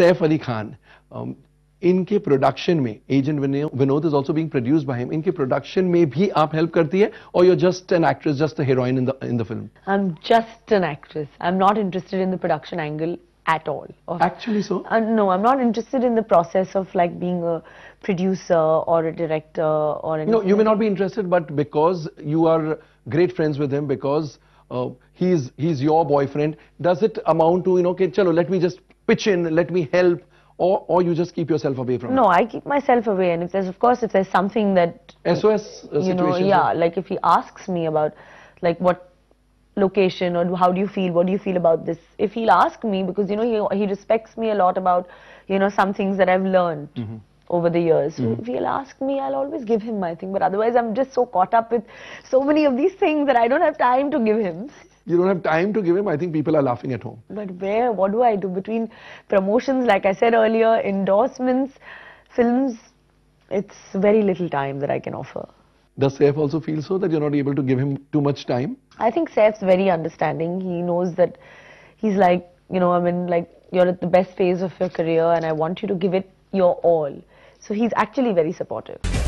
Saif Ali Khan. Um, इनके production में agent Vinod is also being produce by him इनके production में भी आप हेल्प करती है और you just an actress just a heroine in the in the film I am just an actress I am not interested in the production angle at all. Actually, so? Uh, no, I'm not interested in the process of like being a producer or a director or anything. No, you may not be interested, but because you are great friends with him, because uh, he's he's your boyfriend does it amount to you know okay chalo let me just pitch in let me help or or you just keep yourself away from no, it? No, I keep myself away, and if there's of course if there's something that SOS uh, you know yeah right? like if he asks me about like what location or how do you feel what do you feel about this if he'll ask me because you know he he respects me a lot about you know some things that I've learned. Mm -hmm over the years. Mm mm-hmm. He'll ask me, I'll always give him my thing, but otherwise I'm just so caught up with so many of these things that I don't have time to give him. You don't have time to give him. I think people are laughing at home. But where? What do I do between promotions? Like I said earlier, endorsements, films. It's very little time that I can offer. Does Saif also feel so that you're not able to give him too much time? I think Saif's very understanding. He knows that he's like, you know, I mean, like, you're at the best phase of your career and I want you to give it your all. So he's actually very supportive.